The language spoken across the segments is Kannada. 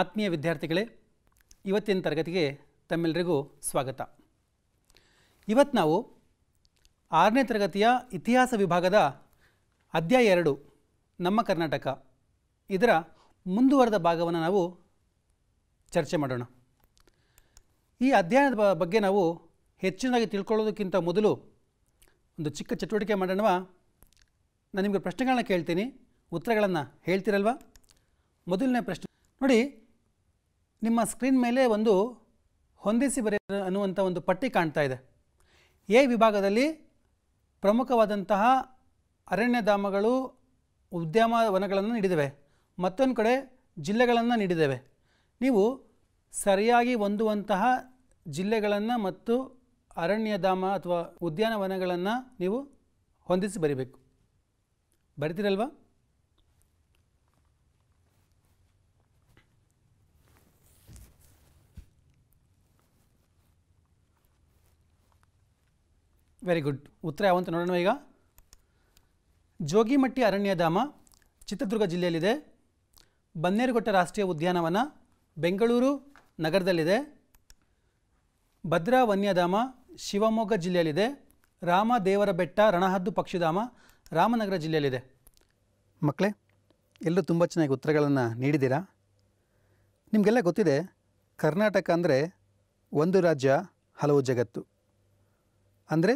ಆತ್ಮೀಯ ವಿದ್ಯಾರ್ಥಿಗಳೇ ಇವತ್ತಿನ ತರಗತಿಗೆ ತಮ್ಮೆಲ್ಲರಿಗೂ ಸ್ವಾಗತ ಇವತ್ತು ನಾವು ಆರನೇ ತರಗತಿಯ ಇತಿಹಾಸ ವಿಭಾಗದ ಅಧ್ಯಾಯ ಎರಡು ನಮ್ಮ ಕರ್ನಾಟಕ ಇದರ ಮುಂದುವರೆದ ಭಾಗವನ್ನು ನಾವು ಚರ್ಚೆ ಮಾಡೋಣ ಈ ಅಧ್ಯಯನದ ಬಗ್ಗೆ ನಾವು ಹೆಚ್ಚಿನದಾಗಿ ತಿಳ್ಕೊಳ್ಳೋದಕ್ಕಿಂತ ಮೊದಲು ಒಂದು ಚಿಕ್ಕ ಚಟುವಟಿಕೆ ಮಾಡೋಣವಾ ನಾನು ನಿಮಗೆ ಪ್ರಶ್ನೆಗಳನ್ನ ಕೇಳ್ತೀನಿ ಉತ್ತರಗಳನ್ನು ಹೇಳ್ತಿರಲ್ವಾ ಮೊದಲನೇ ಪ್ರಶ್ನೆ ನೋಡಿ ನಿಮ್ಮ ಸ್ಕ್ರೀನ್ ಮೇಲೆ ಒಂದು ಹೊಂದಿಸಿ ಬರೆಯ ಅನ್ನುವಂಥ ಒಂದು ಪಟ್ಟಿ ಕಾಣ್ತಾ ಇದೆ ಎ ವಿಭಾಗದಲ್ಲಿ ಪ್ರಮುಖವಾದಂತಹ ಅರಣ್ಯಧಾಮಗಳು ಉದ್ಯಮ ವನಗಳನ್ನು ನೀಡಿದ್ದೇವೆ ಮತ್ತೊಂದು ಕಡೆ ಜಿಲ್ಲೆಗಳನ್ನು ನೀಡಿದ್ದೇವೆ ನೀವು ಸರಿಯಾಗಿ ಹೊಂದುವಂತಹ ಜಿಲ್ಲೆಗಳನ್ನು ಮತ್ತು ಅರಣ್ಯಧಾಮ ಅಥವಾ ಉದ್ಯಾನವನಗಳನ್ನು ನೀವು ಹೊಂದಿಸಿ ಬರೀಬೇಕು ಬರಿತೀರಲ್ವಾ ವೆರಿ ಗುಡ್ ಉತ್ತರ ಯಾವಂತ ನೋಡೋಣ ಈಗ ಜೋಗಿಮಟ್ಟಿ ಅರಣ್ಯಧಾಮ ಚಿತ್ರದುರ್ಗ ಜಿಲ್ಲೆಯಲ್ಲಿದೆ ಬನ್ನೇರುಘಟ್ಟ ರಾಷ್ಟ್ರೀಯ ಉದ್ಯಾನವನ ಬೆಂಗಳೂರು ನಗರದಲ್ಲಿದೆ ಭದ್ರಾ ವನ್ಯಧಾಮ ಶಿವಮೊಗ್ಗ ಜಿಲ್ಲೆಯಲ್ಲಿದೆ ರಾಮ ಬೆಟ್ಟ ರಣಹದ್ದು ಪಕ್ಷಿಧಾಮ ರಾಮನಗರ ಜಿಲ್ಲೆಯಲ್ಲಿದೆ ಮಕ್ಕಳೇ ಎಲ್ಲರೂ ತುಂಬ ಚೆನ್ನಾಗಿ ಉತ್ತರಗಳನ್ನು ನೀಡಿದ್ದೀರಾ ನಿಮಗೆಲ್ಲ ಗೊತ್ತಿದೆ ಕರ್ನಾಟಕ ಅಂದರೆ ಒಂದು ರಾಜ್ಯ ಹಲವು ಜಗತ್ತು ಅಂದರೆ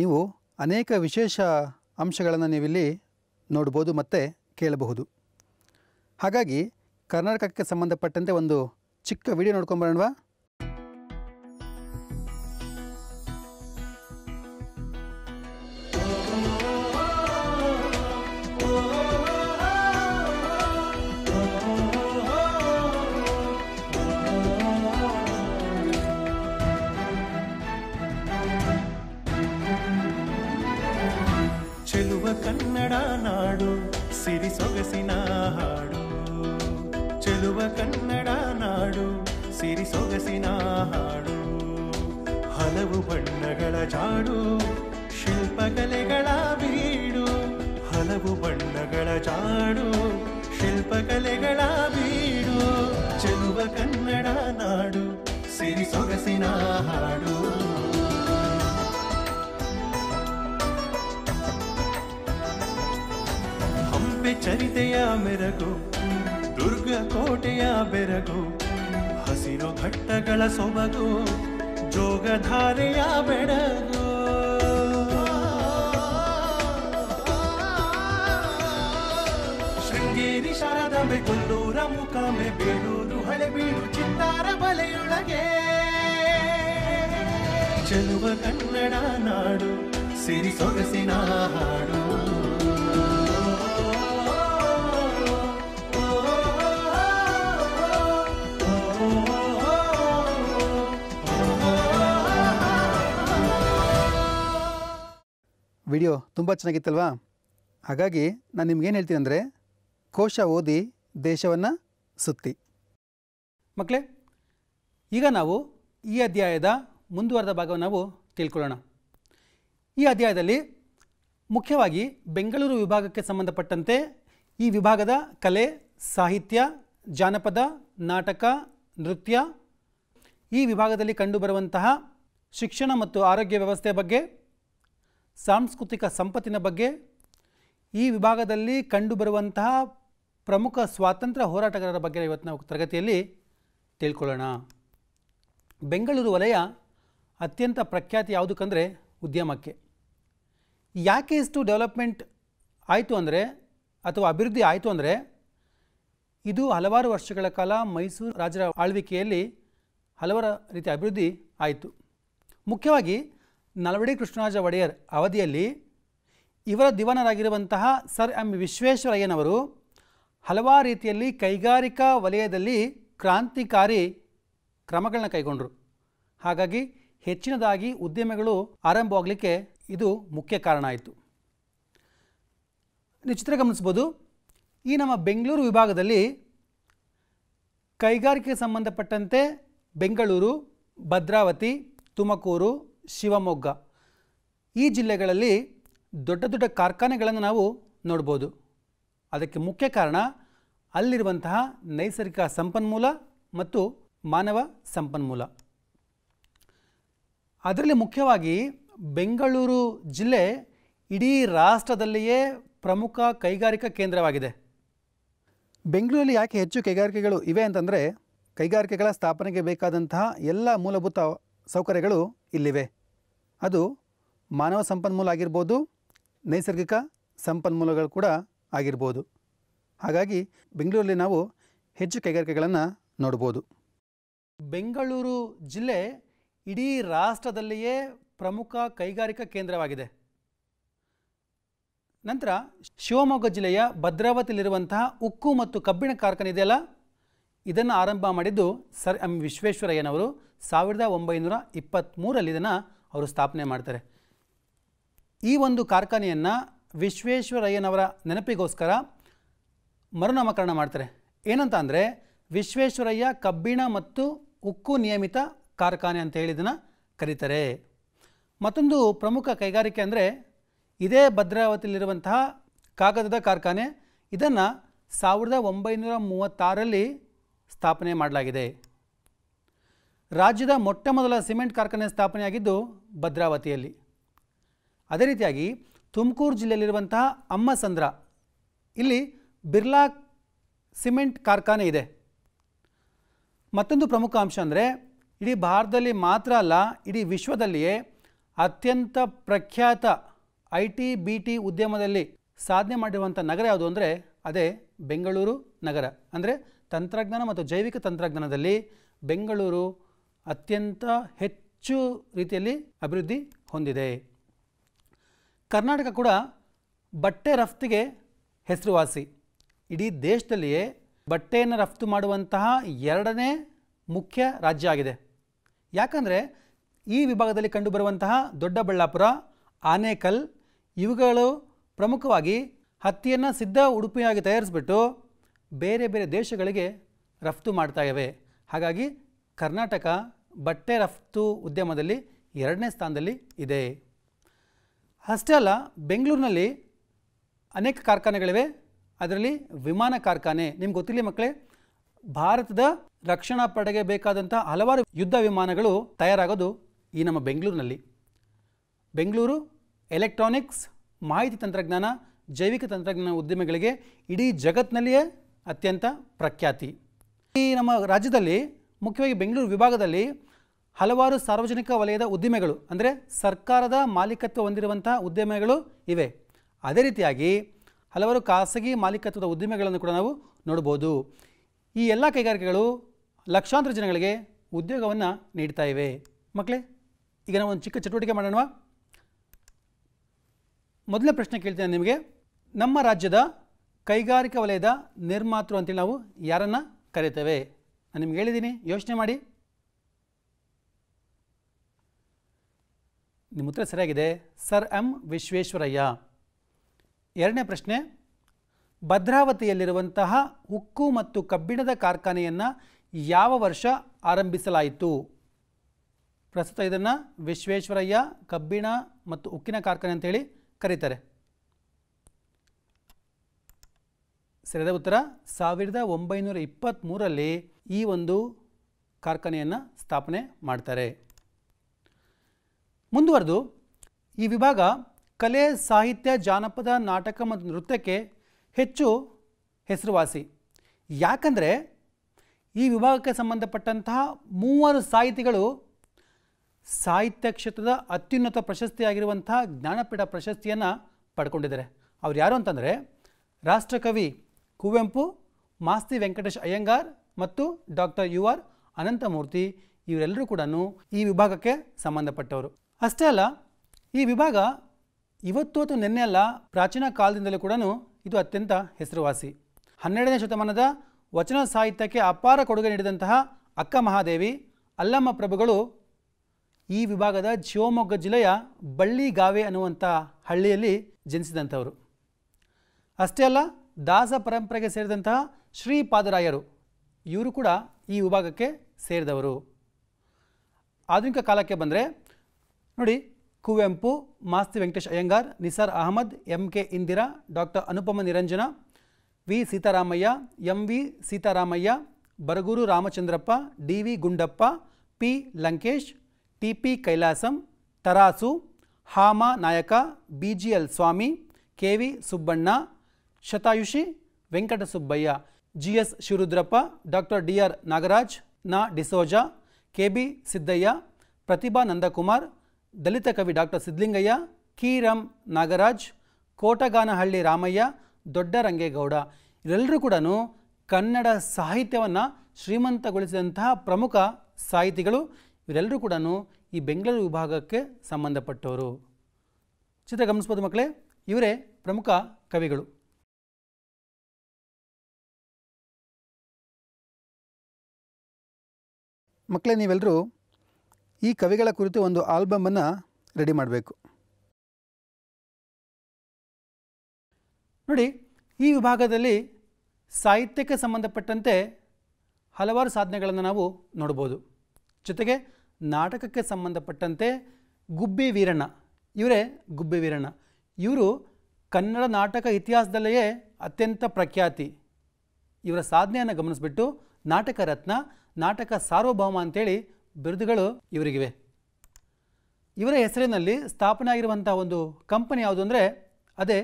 ನೀವು ಅನೇಕ ವಿಶೇಷ ಅಂಶಗಳನ್ನು ನೀವಿಲ್ಲಿ ನೋಡ್ಬೋದು ಮತ್ತು ಕೇಳಬಹುದು ಹಾಗಾಗಿ ಕರ್ನಾಟಕಕ್ಕೆ ಸಂಬಂಧಪಟ್ಟಂತೆ ಒಂದು ಚಿಕ್ಕ ವಿಡಿಯೋ ನೋಡ್ಕೊಂಬರೋಣವಾ ಸೊಗಸಿನ ಹಾಡು ಚೆಲುವ ಕನ್ನಡ ನಾಡು ಸಿರಿ ಸೊಗಸಿನ ಹಾಡು ಹಲವು ಬಣ್ಣಗಳ ಜಾಡು ಶಿಲ್ಪಕಲೆಗಳ ಬೀಡು ಹಲವು ಬಣ್ಣಗಳ ಜಾಡು ಶಿಲ್ಪಕಲೆಗಳ ಬೀಡು ಚೆಲುವ ಕನ್ನಡ ನಾಡು ಸಿರಿ ಸೊಗಸಿನ ಹಾಡು ಮೆರಗು ದುರ್ಗ ಕೋಟೆಯ ಬೆರಗು ಹಸಿರು ಘಟ್ಟಗಳ ಸೊಬಗು ಜೋಗಧಾರೆಯ ಬೆಡಗು ಶೃಂಗೇರಿ ಶಾರದ ಕೊಲ್ಲೂರ ಮುಖಾಂಬೆ ಬೇಡೂರು ಹಳೆಬೀಡು ಚಿತ್ತಾರ ಬಲೆಯೊಳಗೆ ಚೆಲುವ ಕನ್ನಡ ನಾಡು ಸಿರಿ ಸೊಗಸಿನ ಹಾಡು ವಿಡಿಯೋ ತುಂಬ ಚೆನ್ನಾಗಿತ್ತಲ್ವಾ ಹಾಗಾಗಿ ನಾನು ನಿಮ್ಗೇನು ಹೇಳ್ತೀನಿ ಅಂದರೆ ಕೋಶ ಓದಿ ದೇಶವನ್ನು ಸುತ್ತಿ ಮಕ್ಕಳೇ ಈಗ ನಾವು ಈ ಅಧ್ಯಾಯದ ಮುಂದುವರೆದ ಭಾಗವನ್ನು ನಾವು ತಿಳ್ಕೊಳ್ಳೋಣ ಈ ಅಧ್ಯಾಯದಲ್ಲಿ ಮುಖ್ಯವಾಗಿ ಬೆಂಗಳೂರು ವಿಭಾಗಕ್ಕೆ ಸಂಬಂಧಪಟ್ಟಂತೆ ಈ ವಿಭಾಗದ ಕಲೆ ಸಾಹಿತ್ಯ ಜಾನಪದ ನಾಟಕ ನೃತ್ಯ ಈ ವಿಭಾಗದಲ್ಲಿ ಕಂಡುಬರುವಂತಹ ಶಿಕ್ಷಣ ಮತ್ತು ಆರೋಗ್ಯ ವ್ಯವಸ್ಥೆಯ ಬಗ್ಗೆ ಸಾಂಸ್ಕೃತಿಕ ಸಂಪತ್ತಿನ ಬಗ್ಗೆ ಈ ವಿಭಾಗದಲ್ಲಿ ಕಂಡುಬರುವಂತಹ ಪ್ರಮುಖ ಸ್ವಾತಂತ್ರ್ಯ ಹೋರಾಟಗಾರರ ಬಗ್ಗೆ ಇವತ್ತು ನಾವು ತರಗತಿಯಲ್ಲಿ ತಿಳ್ಕೊಳ್ಳೋಣ ಬೆಂಗಳೂರು ವಲಯ ಅತ್ಯಂತ ಪ್ರಖ್ಯಾತಿ ಯಾವುದಕ್ಕಂದರೆ ಉದ್ಯಮಕ್ಕೆ ಯಾಕೆ ಇಷ್ಟು ಡೆವಲಪ್ಮೆಂಟ್ ಆಯಿತು ಅಂದರೆ ಅಥವಾ ಅಭಿವೃದ್ಧಿ ಆಯಿತು ಅಂದರೆ ಇದು ಹಲವಾರು ವರ್ಷಗಳ ಕಾಲ ಮೈಸೂರು ರಾಜರ ಆಳ್ವಿಕೆಯಲ್ಲಿ ಹಲವಾರು ರೀತಿಯ ಅಭಿವೃದ್ಧಿ ಆಯಿತು ಮುಖ್ಯವಾಗಿ ನಲವಡಿ ಕೃಷ್ಣರಾಜ ಒಡೆಯರ್ ಅವಧಿಯಲ್ಲಿ ಇವರ ದಿವನರಾಗಿರುವಂತಹ ಸರ್ ಎಂ ವಿಶ್ವೇಶ್ವರಯ್ಯನವರು ಹಲವಾರು ರೀತಿಯಲ್ಲಿ ಕೈಗಾರಿಕಾ ವಲಯದಲ್ಲಿ ಕ್ರಾಂತಿಕಾರಿ ಕ್ರಮಗಳನ್ನ ಕೈಗೊಂಡರು ಹಾಗಾಗಿ ಹೆಚ್ಚಿನದಾಗಿ ಉದ್ಯಮಗಳು ಆರಂಭವಾಗಲಿಕ್ಕೆ ಇದು ಮುಖ್ಯ ಕಾರಣ ಆಯಿತು ನಿಶ್ಚಿತ್ರ ಚಿತ್ರ ಗಮನಿಸ್ಬೋದು ಈ ನಮ್ಮ ಬೆಂಗಳೂರು ವಿಭಾಗದಲ್ಲಿ ಕೈಗಾರಿಕೆಗೆ ಸಂಬಂಧಪಟ್ಟಂತೆ ಬೆಂಗಳೂರು ಭದ್ರಾವತಿ ತುಮಕೂರು ಶಿವಮೊಗ್ಗ ಈ ಜಿಲ್ಲೆಗಳಲ್ಲಿ ದೊಡ್ಡ ದೊಡ್ಡ ಕಾರ್ಖಾನೆಗಳನ್ನು ನಾವು ನೋಡ್ಬೋದು ಅದಕ್ಕೆ ಮುಖ್ಯ ಕಾರಣ ಅಲ್ಲಿರುವಂತಹ ನೈಸರ್ಗಿಕ ಸಂಪನ್ಮೂಲ ಮತ್ತು ಮಾನವ ಸಂಪನ್ಮೂಲ ಅದರಲ್ಲಿ ಮುಖ್ಯವಾಗಿ ಬೆಂಗಳೂರು ಜಿಲ್ಲೆ ಇಡೀ ರಾಷ್ಟ್ರದಲ್ಲಿಯೇ ಪ್ರಮುಖ ಕೈಗಾರಿಕಾ ಕೇಂದ್ರವಾಗಿದೆ ಬೆಂಗಳೂರಲ್ಲಿ ಯಾಕೆ ಹೆಚ್ಚು ಕೈಗಾರಿಕೆಗಳು ಇವೆ ಅಂತಂದರೆ ಕೈಗಾರಿಕೆಗಳ ಸ್ಥಾಪನೆಗೆ ಬೇಕಾದಂತಹ ಎಲ್ಲ ಮೂಲಭೂತ ಸೌಕರ್ಯಗಳು ಇಲ್ಲಿವೆ ಅದು ಮಾನವ ಸಂಪನ್ಮೂಲ ಆಗಿರ್ಬೋದು ನೈಸರ್ಗಿಕ ಸಂಪನ್ಮೂಲಗಳು ಕೂಡ ಆಗಿರ್ಬೋದು ಹಾಗಾಗಿ ಬೆಂಗಳೂರಲ್ಲಿ ನಾವು ಹೆಚ್ಚು ಕೈಗಾರಿಕೆಗಳನ್ನು ನೋಡ್ಬೋದು ಬೆಂಗಳೂರು ಜಿಲ್ಲೆ ಇಡೀ ರಾಷ್ಟ್ರದಲ್ಲಿಯೇ ಪ್ರಮುಖ ಕೈಗಾರಿಕಾ ಕೇಂದ್ರವಾಗಿದೆ ನಂತರ ಶಿವಮೊಗ್ಗ ಜಿಲ್ಲೆಯ ಭದ್ರಾವತಿಯಲ್ಲಿರುವಂತಹ ಉಕ್ಕು ಮತ್ತು ಕಬ್ಬಿಣ ಕಾರ್ಖಾನೆ ಇದೆಯಲ್ಲ ಇದನ್ನು ಆರಂಭ ಮಾಡಿದ್ದು ಸರ್ ಎಂ ವಿಶ್ವೇಶ್ವರಯ್ಯನವರು ಸಾವಿರದ ಒಂಬೈನೂರ ಇಪ್ಪತ್ತ್ಮೂರಲ್ಲಿ ಇದನ್ನು ಅವರು ಸ್ಥಾಪನೆ ಮಾಡ್ತಾರೆ ಈ ಒಂದು ಕಾರ್ಖಾನೆಯನ್ನು ವಿಶ್ವೇಶ್ವರಯ್ಯನವರ ನೆನಪಿಗೋಸ್ಕರ ಮರುನಾಮಕರಣ ಮಾಡ್ತಾರೆ ಏನಂತ ಅಂದರೆ ವಿಶ್ವೇಶ್ವರಯ್ಯ ಕಬ್ಬಿಣ ಮತ್ತು ಉಕ್ಕು ನಿಯಮಿತ ಕಾರ್ಖಾನೆ ಅಂತ ಹೇಳಿ ಇದನ್ನು ಕರೀತಾರೆ ಮತ್ತೊಂದು ಪ್ರಮುಖ ಕೈಗಾರಿಕೆ ಅಂದರೆ ಇದೇ ಭದ್ರಾವತಿಯಲ್ಲಿರುವಂತಹ ಕಾಗದದ ಕಾರ್ಖಾನೆ ಇದನ್ನು ಸಾವಿರದ ಒಂಬೈನೂರ ಮೂವತ್ತಾರಲ್ಲಿ ಸ್ಥಾಪನೆ ಮಾಡಲಾಗಿದೆ ರಾಜ್ಯದ ಮೊಟ್ಟ ಮೊದಲ ಸಿಮೆಂಟ್ ಕಾರ್ಖಾನೆ ಸ್ಥಾಪನೆಯಾಗಿದ್ದು ಭದ್ರಾವತಿಯಲ್ಲಿ ಅದೇ ರೀತಿಯಾಗಿ ತುಮಕೂರು ಜಿಲ್ಲೆಯಲ್ಲಿರುವಂತಹ ಅಮ್ಮಸಂದ್ರ ಇಲ್ಲಿ ಬಿರ್ಲಾ ಸಿಮೆಂಟ್ ಕಾರ್ಖಾನೆ ಇದೆ ಮತ್ತೊಂದು ಪ್ರಮುಖ ಅಂಶ ಅಂದರೆ ಇಡೀ ಭಾರತದಲ್ಲಿ ಮಾತ್ರ ಅಲ್ಲ ಇಡೀ ವಿಶ್ವದಲ್ಲಿಯೇ ಅತ್ಯಂತ ಪ್ರಖ್ಯಾತ ಐ ಟಿ ಬಿ ಟಿ ಉದ್ಯಮದಲ್ಲಿ ಸಾಧನೆ ಮಾಡಿರುವಂಥ ನಗರ ಯಾವುದು ಅಂದರೆ ಅದೇ ಬೆಂಗಳೂರು ನಗರ ಅಂದರೆ ತಂತ್ರಜ್ಞಾನ ಮತ್ತು ಜೈವಿಕ ತಂತ್ರಜ್ಞಾನದಲ್ಲಿ ಬೆಂಗಳೂರು ಅತ್ಯಂತ ಹೆಚ್ಚು ರೀತಿಯಲ್ಲಿ ಅಭಿವೃದ್ಧಿ ಹೊಂದಿದೆ ಕರ್ನಾಟಕ ಕೂಡ ಬಟ್ಟೆ ರಫ್ತಿಗೆ ಹೆಸರುವಾಸಿ ಇಡೀ ದೇಶದಲ್ಲಿಯೇ ಬಟ್ಟೆಯನ್ನು ರಫ್ತು ಮಾಡುವಂತಹ ಎರಡನೇ ಮುಖ್ಯ ರಾಜ್ಯ ಆಗಿದೆ ಯಾಕಂದರೆ ಈ ವಿಭಾಗದಲ್ಲಿ ಕಂಡುಬರುವಂತಹ ದೊಡ್ಡಬಳ್ಳಾಪುರ ಆನೇಕಲ್ ಇವುಗಳು ಪ್ರಮುಖವಾಗಿ ಹತ್ತಿಯನ್ನು ಸಿದ್ಧ ಉಡುಪಿಯಾಗಿ ತಯಾರಿಸಿಬಿಟ್ಟು ಬೇರೆ ಬೇರೆ ದೇಶಗಳಿಗೆ ರಫ್ತು ಮಾಡ್ತಾ ಇವೆ ಹಾಗಾಗಿ ಕರ್ನಾಟಕ ಬಟ್ಟೆ ರಫ್ತು ಉದ್ಯಮದಲ್ಲಿ ಎರಡನೇ ಸ್ಥಾನದಲ್ಲಿ ಇದೆ ಅಷ್ಟೇ ಅಲ್ಲ ಬೆಂಗಳೂರಿನಲ್ಲಿ ಅನೇಕ ಕಾರ್ಖಾನೆಗಳಿವೆ ಅದರಲ್ಲಿ ವಿಮಾನ ಕಾರ್ಖಾನೆ ನಿಮ್ಗೆ ಗೊತ್ತಿಲ್ಲ ಮಕ್ಕಳೇ ಭಾರತದ ರಕ್ಷಣಾ ಪಡೆಗೆ ಬೇಕಾದಂಥ ಹಲವಾರು ಯುದ್ಧ ವಿಮಾನಗಳು ತಯಾರಾಗೋದು ಈ ನಮ್ಮ ಬೆಂಗಳೂರಿನಲ್ಲಿ ಬೆಂಗಳೂರು ಎಲೆಕ್ಟ್ರಾನಿಕ್ಸ್ ಮಾಹಿತಿ ತಂತ್ರಜ್ಞಾನ ಜೈವಿಕ ತಂತ್ರಜ್ಞಾನ ಉದ್ಯಮಗಳಿಗೆ ಇಡೀ ಜಗತ್ತಿನಲ್ಲಿಯೇ ಅತ್ಯಂತ ಪ್ರಖ್ಯಾತಿ ಈ ನಮ್ಮ ರಾಜ್ಯದಲ್ಲಿ ಮುಖ್ಯವಾಗಿ ಬೆಂಗಳೂರು ವಿಭಾಗದಲ್ಲಿ ಹಲವಾರು ಸಾರ್ವಜನಿಕ ವಲಯದ ಉದ್ದಿಮೆಗಳು ಅಂದರೆ ಸರ್ಕಾರದ ಮಾಲೀಕತ್ವ ಹೊಂದಿರುವಂಥ ಉದ್ದಿಮೆಗಳು ಇವೆ ಅದೇ ರೀತಿಯಾಗಿ ಹಲವಾರು ಖಾಸಗಿ ಮಾಲೀಕತ್ವದ ಉದ್ದಿಮೆಗಳನ್ನು ಕೂಡ ನಾವು ನೋಡ್ಬೋದು ಈ ಎಲ್ಲ ಕೈಗಾರಿಕೆಗಳು ಲಕ್ಷಾಂತರ ಜನಗಳಿಗೆ ಉದ್ಯೋಗವನ್ನು ನೀಡ್ತಾ ಇವೆ ಮಕ್ಕಳೇ ಈಗ ನಾವು ಒಂದು ಚಿಕ್ಕ ಚಟುವಟಿಕೆ ಮಾಡೋಣ ಮೊದಲನೇ ಪ್ರಶ್ನೆ ಕೇಳ್ತೇನೆ ನಿಮಗೆ ನಮ್ಮ ರಾಜ್ಯದ ಕೈಗಾರಿಕಾ ವಲಯದ ನಿರ್ಮಾತೃ ಅಂತೇಳಿ ನಾವು ಯಾರನ್ನು ಕರೀತೇವೆ ನಾನು ನಿಮ್ಗೆ ಹೇಳಿದ್ದೀನಿ ಯೋಚನೆ ಮಾಡಿ ನಿಮ್ಮ ಉತ್ತರ ಸರಿಯಾಗಿದೆ ಸರ್ ಎಂ ವಿಶ್ವೇಶ್ವರಯ್ಯ ಎರಡನೇ ಪ್ರಶ್ನೆ ಭದ್ರಾವತಿಯಲ್ಲಿರುವಂತಹ ಉಕ್ಕು ಮತ್ತು ಕಬ್ಬಿಣದ ಕಾರ್ಖಾನೆಯನ್ನು ಯಾವ ವರ್ಷ ಆರಂಭಿಸಲಾಯಿತು ಪ್ರಸ್ತುತ ಇದನ್ನು ವಿಶ್ವೇಶ್ವರಯ್ಯ ಕಬ್ಬಿಣ ಮತ್ತು ಉಕ್ಕಿನ ಕಾರ್ಖಾನೆ ಅಂತೇಳಿ ಕರೀತಾರೆ ಸರಿಯಾದ ಉತ್ತರ ಸಾವಿರದ ಒಂಬೈನೂರ ಇಪ್ಪತ್ತ್ಮೂರಲ್ಲಿ ಈ ಒಂದು ಕಾರ್ಖಾನೆಯನ್ನು ಸ್ಥಾಪನೆ ಮಾಡ್ತಾರೆ ಮುಂದುವರೆದು ಈ ವಿಭಾಗ ಕಲೆ ಸಾಹಿತ್ಯ ಜಾನಪದ ನಾಟಕ ಮತ್ತು ನೃತ್ಯಕ್ಕೆ ಹೆಚ್ಚು ಹೆಸರುವಾಸಿ ಯಾಕಂದರೆ ಈ ವಿಭಾಗಕ್ಕೆ ಸಂಬಂಧಪಟ್ಟಂತಹ ಮೂವರು ಸಾಹಿತಿಗಳು ಸಾಹಿತ್ಯ ಕ್ಷೇತ್ರದ ಅತ್ಯುನ್ನತ ಪ್ರಶಸ್ತಿಯಾಗಿರುವಂತಹ ಜ್ಞಾನಪೀಠ ಪ್ರಶಸ್ತಿಯನ್ನು ಪಡ್ಕೊಂಡಿದ್ದಾರೆ ಅವ್ರು ಯಾರು ಅಂತಂದರೆ ರಾಷ್ಟ್ರಕವಿ ಕುವೆಂಪು ಮಾಸ್ತಿ ವೆಂಕಟೇಶ್ ಅಯ್ಯಂಗಾರ್ ಮತ್ತು ಡಾಕ್ಟರ್ ಯು ಆರ್ ಅನಂತಮೂರ್ತಿ ಇವರೆಲ್ಲರೂ ಕೂಡ ಈ ವಿಭಾಗಕ್ಕೆ ಸಂಬಂಧಪಟ್ಟವರು ಅಷ್ಟೇ ಅಲ್ಲ ಈ ವಿಭಾಗ ಇವತ್ತು ಅಥವಾ ನಿನ್ನೆ ಅಲ್ಲ ಪ್ರಾಚೀನ ಕಾಲದಿಂದಲೂ ಕೂಡ ಇದು ಅತ್ಯಂತ ಹೆಸರುವಾಸಿ ಹನ್ನೆರಡನೇ ಶತಮಾನದ ವಚನ ಸಾಹಿತ್ಯಕ್ಕೆ ಅಪಾರ ಕೊಡುಗೆ ನೀಡಿದಂತಹ ಅಕ್ಕ ಮಹಾದೇವಿ ಅಲ್ಲಮ್ಮ ಪ್ರಭುಗಳು ಈ ವಿಭಾಗದ ಶಿವಮೊಗ್ಗ ಜಿಲ್ಲೆಯ ಬಳ್ಳಿಗಾವೆ ಅನ್ನುವಂಥ ಹಳ್ಳಿಯಲ್ಲಿ ಜನಿಸಿದಂಥವರು ಅಷ್ಟೇ ಅಲ್ಲ ದಾಸ ಪರಂಪರೆಗೆ ಸೇರಿದಂತಹ ಶ್ರೀಪಾದರಾಯರು ಇವರು ಕೂಡ ಈ ವಿಭಾಗಕ್ಕೆ ಸೇರಿದವರು ಆಧುನಿಕ ಕಾಲಕ್ಕೆ ಬಂದರೆ ನೋಡಿ Kuvempu Masti Venkatesh Iyengar Nisar Ahmad M K Indira doctor Anupama Niranjana V Seetharamaiah M V Seetharamaiah Baraguru Ramachandrappa D V Gundappa P Lankesh T P Kailasam Tarasu Hama Nayaka B G L Swamy K V Subbanna ಶತಾಯುಷಿ Venkatasubbaiah G S Shivarudrappa doctor D R Nagaraj Na D'Souza K B Siddaiah Prathibha Nandakumar ದಲಿತ ಕವಿ ಡಾಕ್ಟರ್ ಸಿದ್ಲಿಂಗಯ್ಯ ಕಿ ರಾಮ್ ನಾಗರಾಜ್ ಕೋಟಗಾನಹಳ್ಳಿ ರಾಮಯ್ಯ ದೊಡ್ಡ ರಂಗೇಗೌಡ ಇವರೆಲ್ಲರೂ ಕೂಡ ಕನ್ನಡ ಸಾಹಿತ್ಯವನ್ನು ಶ್ರೀಮಂತಗೊಳಿಸಿದಂತಹ ಪ್ರಮುಖ ಸಾಹಿತಿಗಳು ಇವರೆಲ್ಲರೂ ಕೂಡ ಈ ಬೆಂಗಳೂರು ವಿಭಾಗಕ್ಕೆ ಸಂಬಂಧಪಟ್ಟವರು ಚಿತ್ರ ಗಮನಿಸ್ಬೋದು ಮಕ್ಕಳೇ ಇವರೇ ಪ್ರಮುಖ ಕವಿಗಳು ಮಕ್ಕಳೇ ನೀವೆಲ್ಲರೂ ಈ ಕವಿಗಳ ಕುರಿತು ಒಂದು ಆಲ್ಬಮನ್ನು ರೆಡಿ ಮಾಡಬೇಕು ನೋಡಿ ಈ ವಿಭಾಗದಲ್ಲಿ ಸಾಹಿತ್ಯಕ್ಕೆ ಸಂಬಂಧಪಟ್ಟಂತೆ ಹಲವಾರು ಸಾಧನೆಗಳನ್ನು ನಾವು ನೋಡ್ಬೋದು ಜೊತೆಗೆ ನಾಟಕಕ್ಕೆ ಸಂಬಂಧಪಟ್ಟಂತೆ ಗುಬ್ಬಿ ವೀರಣ್ಣ ಇವರೇ ಗುಬ್ಬಿ ವೀರಣ್ಣ ಇವರು ಕನ್ನಡ ನಾಟಕ ಇತಿಹಾಸದಲ್ಲಿಯೇ ಅತ್ಯಂತ ಪ್ರಖ್ಯಾತಿ ಇವರ ಸಾಧನೆಯನ್ನು ಗಮನಿಸ್ಬಿಟ್ಟು ನಾಟಕ ರತ್ನ ನಾಟಕ ಸಾರ್ವಭೌಮ ಅಂತೇಳಿ ಬಿರುದುಗಳು ಇವರಿಗಿವೆ ಇವರ ಹೆಸರಿನಲ್ಲಿ ಸ್ಥಾಪನೆ ಆಗಿರುವಂಥ ಒಂದು ಕಂಪನಿ ಯಾವುದು ಅಂದರೆ ಅದೇ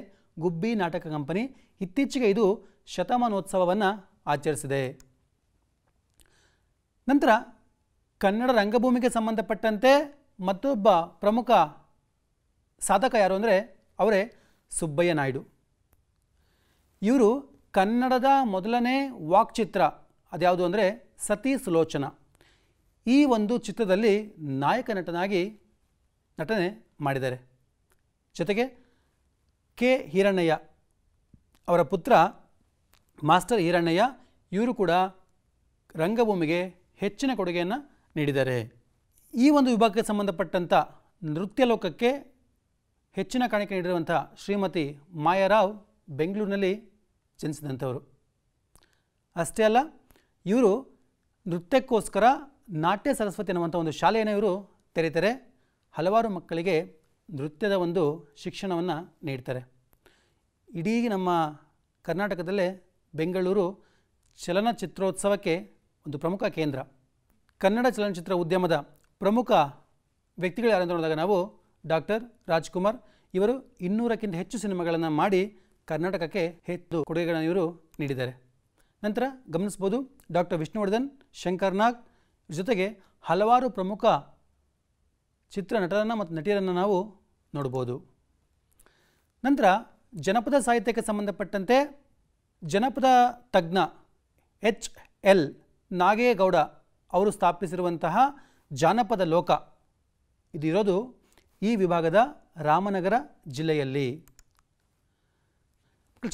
ಗುಬ್ಬಿ ನಾಟಕ ಕಂಪನಿ ಇತ್ತೀಚೆಗೆ ಇದು ಶತಮಾನೋತ್ಸವವನ್ನು ಆಚರಿಸಿದೆ ನಂತರ ಕನ್ನಡ ರಂಗಭೂಮಿಗೆ ಸಂಬಂಧಪಟ್ಟಂತೆ ಮತ್ತೊಬ್ಬ ಪ್ರಮುಖ ಸಾಧಕ ಯಾರು ಅಂದರೆ ಅವರೇ ಸುಬ್ಬಯ್ಯ ನಾಯ್ಡು ಇವರು ಕನ್ನಡದ ಮೊದಲನೇ ವಾಕ್ಚಿತ್ರ ಅದ್ಯಾವುದು ಅಂದರೆ ಸತಿ ಸುಲೋಚನ ಈ ಒಂದು ಚಿತ್ರದಲ್ಲಿ ನಾಯಕ ನಟನಾಗಿ ನಟನೆ ಮಾಡಿದ್ದಾರೆ ಜೊತೆಗೆ ಕೆ ಹಿರಣ್ಣಯ್ಯ ಅವರ ಪುತ್ರ ಮಾಸ್ಟರ್ ಹಿರಣ್ಣಯ್ಯ ಇವರು ಕೂಡ ರಂಗಭೂಮಿಗೆ ಹೆಚ್ಚಿನ ಕೊಡುಗೆಯನ್ನು ನೀಡಿದ್ದಾರೆ ಈ ಒಂದು ವಿಭಾಗಕ್ಕೆ ಸಂಬಂಧಪಟ್ಟಂಥ ನೃತ್ಯ ಲೋಕಕ್ಕೆ ಹೆಚ್ಚಿನ ಕಾಣಿಕೆ ನೀಡಿರುವಂಥ ಶ್ರೀಮತಿ ಮಾಯಾರಾವ್ ಬೆಂಗಳೂರಿನಲ್ಲಿ ಜನಿಸಿದಂಥವರು ಅಷ್ಟೇ ಅಲ್ಲ ಇವರು ನೃತ್ಯಕ್ಕೋಸ್ಕರ ನಾಟ್ಯ ಸರಸ್ವತಿ ಅನ್ನುವಂಥ ಒಂದು ಶಾಲೆಯನ್ನು ಇವರು ತೆರೀತಾರೆ ಹಲವಾರು ಮಕ್ಕಳಿಗೆ ನೃತ್ಯದ ಒಂದು ಶಿಕ್ಷಣವನ್ನು ನೀಡ್ತಾರೆ ಇಡೀ ನಮ್ಮ ಕರ್ನಾಟಕದಲ್ಲೇ ಬೆಂಗಳೂರು ಚಲನಚಿತ್ರೋತ್ಸವಕ್ಕೆ ಒಂದು ಪ್ರಮುಖ ಕೇಂದ್ರ ಕನ್ನಡ ಚಲನಚಿತ್ರ ಉದ್ಯಮದ ಪ್ರಮುಖ ವ್ಯಕ್ತಿಗಳು ಯಾರಂತ ನೋಡಿದಾಗ ನಾವು ಡಾಕ್ಟರ್ ರಾಜ್ಕುಮಾರ್ ಇವರು ಇನ್ನೂರಕ್ಕಿಂತ ಹೆಚ್ಚು ಸಿನಿಮಾಗಳನ್ನು ಮಾಡಿ ಕರ್ನಾಟಕಕ್ಕೆ ಹೆಚ್ಚು ಕೊಡುಗೆಗಳನ್ನು ಇವರು ನೀಡಿದ್ದಾರೆ ನಂತರ ಗಮನಿಸ್ಬೋದು ಡಾಕ್ಟರ್ ವಿಷ್ಣುವರ್ಧನ್ ಶಂಕರ್ ನಾಗ್ ಜೊತೆಗೆ ಹಲವಾರು ಪ್ರಮುಖ ಚಿತ್ರ ನಟರನ್ನು ಮತ್ತು ನಟಿಯರನ್ನು ನಾವು ನೋಡ್ಬೋದು ನಂತರ ಜನಪದ ಸಾಹಿತ್ಯಕ್ಕೆ ಸಂಬಂಧಪಟ್ಟಂತೆ ಜನಪದ ತಜ್ಞ ಎಚ್ ಎಲ್ ನಾಗೇಗೌಡ ಅವರು ಸ್ಥಾಪಿಸಿರುವಂತಹ ಜಾನಪದ ಲೋಕ ಇದಿರೋದು ಈ ವಿಭಾಗದ ರಾಮನಗರ ಜಿಲ್ಲೆಯಲ್ಲಿ